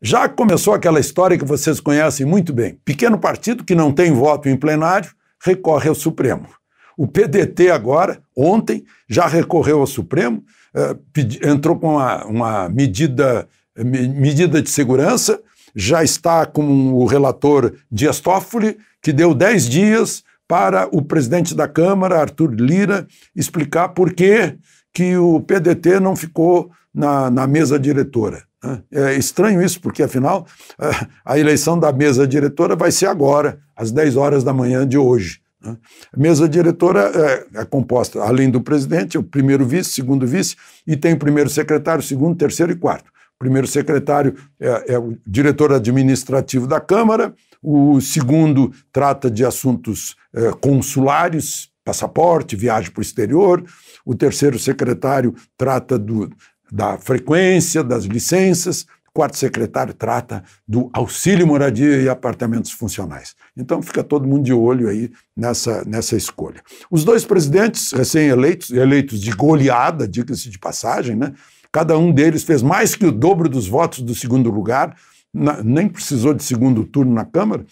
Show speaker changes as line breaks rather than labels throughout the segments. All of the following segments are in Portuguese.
Já começou aquela história que vocês conhecem muito bem. Pequeno partido que não tem voto em plenário recorre ao Supremo. O PDT agora, ontem, já recorreu ao Supremo, eh, entrou com uma, uma medida, eh, medida de segurança, já está com o relator Dias Toffoli, que deu 10 dias para o presidente da Câmara, Arthur Lira, explicar por que que o PDT não ficou na, na mesa diretora. Né? É estranho isso, porque afinal a eleição da mesa diretora vai ser agora, às 10 horas da manhã de hoje. A né? mesa diretora é, é, composta, além do presidente, o primeiro vice, segundo vice, e tem o primeiro secretário, segundo, terceiro e quarto. O primeiro secretário é, é o diretor administrativo da Câmara, o segundo trata de assuntos é, consulares, passaporte, viagem para o exterior. O terceiro secretário trata do, da frequência, das licenças. O quarto secretário trata do auxílio moradia e apartamentos funcionais. Então fica todo mundo de olho aí nessa, nessa escolha. Os dois presidentes recém-eleitos, eleitos de goleada, diga-se de passagem, né? Cada um deles fez mais que o dobro dos votos do segundo lugar, na, nem precisou de segundo turno na Câmara,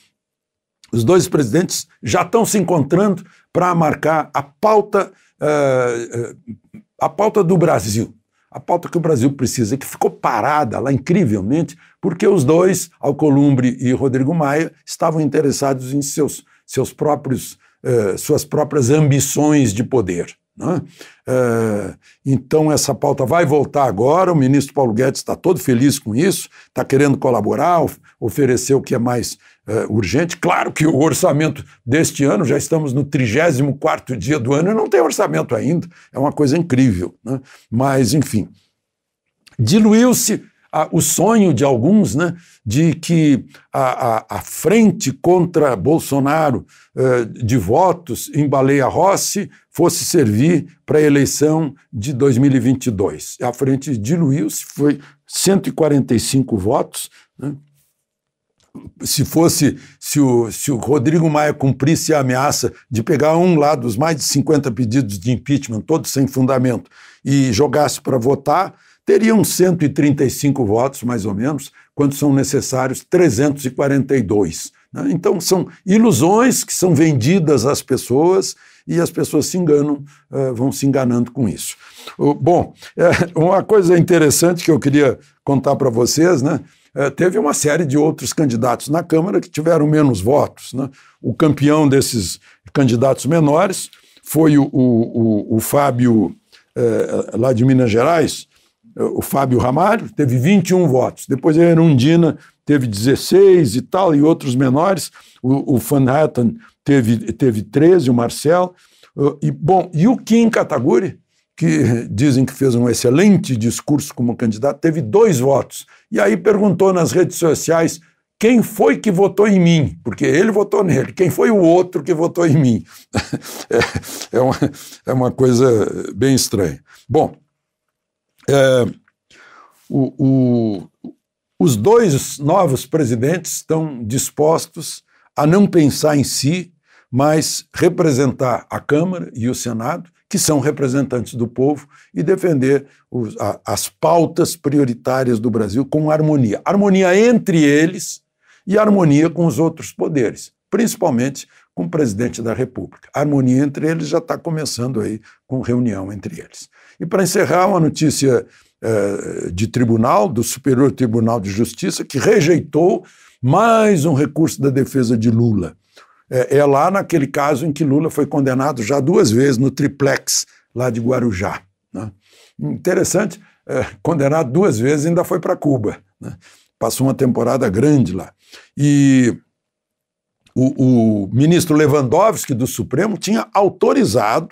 os dois presidentes já estão se encontrando para marcar a pauta, uh, a pauta do Brasil. A pauta que o Brasil precisa, que ficou parada lá incrivelmente, porque os dois, Alcolumbre e Rodrigo Maia, estavam interessados em seus, seus próprios, uh, suas próprias ambições de poder. Né? É, então, essa pauta vai voltar agora. O ministro Paulo Guedes está todo feliz com isso, está querendo colaborar, of oferecer o que é mais é, urgente. Claro que o orçamento deste ano, já estamos no 34 dia do ano e não tem orçamento ainda. É uma coisa incrível. Né? Mas, enfim, diluiu-se a, o sonho de alguns né, de que a, a, a frente contra Bolsonaro eh, de votos em Baleia Rossi fosse servir para a eleição de 2022. A frente diluiu-se, foi 145 votos. Né? se fosse, se o, se o Rodrigo Maia cumprisse a ameaça de pegar um lá dos mais de 50 pedidos de impeachment, todos sem fundamento, e jogasse para votar, teriam 135 votos, mais ou menos, quando são necessários 342. Né? Então, são ilusões que são vendidas às pessoas e as pessoas se enganam, uh, vão se enganando com isso. Uh, bom, é, uma coisa interessante que eu queria contar para vocês, né? É, teve uma série de outros candidatos na Câmara que tiveram menos votos. Né? O campeão desses candidatos menores foi o, o, o, o Fábio, é, lá de Minas Gerais, o Fábio Ramalho teve 21 votos, depois a Erundina teve 16 e tal, e outros menores, o, o Van Hatton teve, teve 13, o Marcel, ah, e, bom, e o Kim Kataguri, que dizem que fez um excelente discurso como candidato, teve dois votos, e aí perguntou nas redes sociais quem foi que votou em mim, porque ele votou nele, quem foi o outro que votou em mim. é, é, uma, é uma coisa bem estranha. Bom, é, o, o, os dois novos presidentes estão dispostos a não pensar em si, mas representar a Câmara e o Senado, que são representantes do povo, e defender os, a, as pautas prioritárias do Brasil com harmonia. Harmonia entre eles e harmonia com os outros poderes, principalmente com o presidente da República. A harmonia entre eles já está começando aí com reunião entre eles. E para encerrar, uma notícia eh, de tribunal, do Superior Tribunal de Justiça, que rejeitou mais um recurso da defesa de Lula. É, é lá naquele caso em que Lula foi condenado já duas vezes no triplex lá de Guarujá. Né? Interessante, é, condenado duas vezes ainda foi para Cuba. Né? Passou uma temporada grande lá. E o, o ministro Lewandowski do Supremo tinha autorizado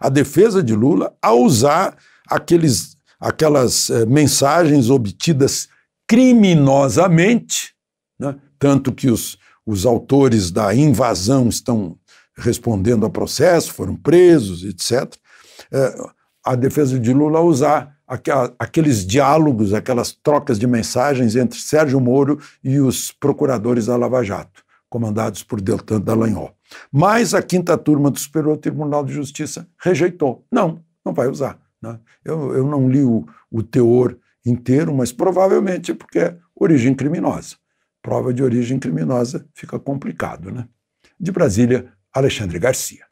a defesa de Lula a usar aqueles, aquelas eh, mensagens obtidas criminosamente, né? tanto que os, os autores da invasão estão respondendo a processo, foram presos, etc. É, eh, a defesa de Lula usar aqua, aqueles diálogos, aquelas trocas de mensagens entre Sérgio Moro e os procuradores da Lava Jato comandados por Deltan Dallagnol. Mas a quinta turma do Superior Tribunal de Justiça rejeitou. Não, não vai usar. Né? Eu, eu não li o, o teor inteiro, mas provavelmente é porque é origem criminosa. Prova de origem criminosa fica complicado, né? De Brasília, Alexandre Garcia.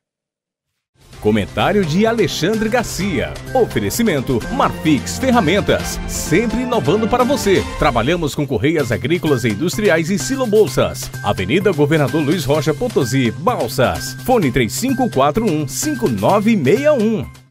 Comentário de Alexandre Garcia. Oferecimento Marfix Ferramentas, sempre inovando para você. Trabalhamos com correias agrícolas e industriais e bolsas. Avenida Governador Luiz Rocha Potosí, Balsas. Fone 3541 5961.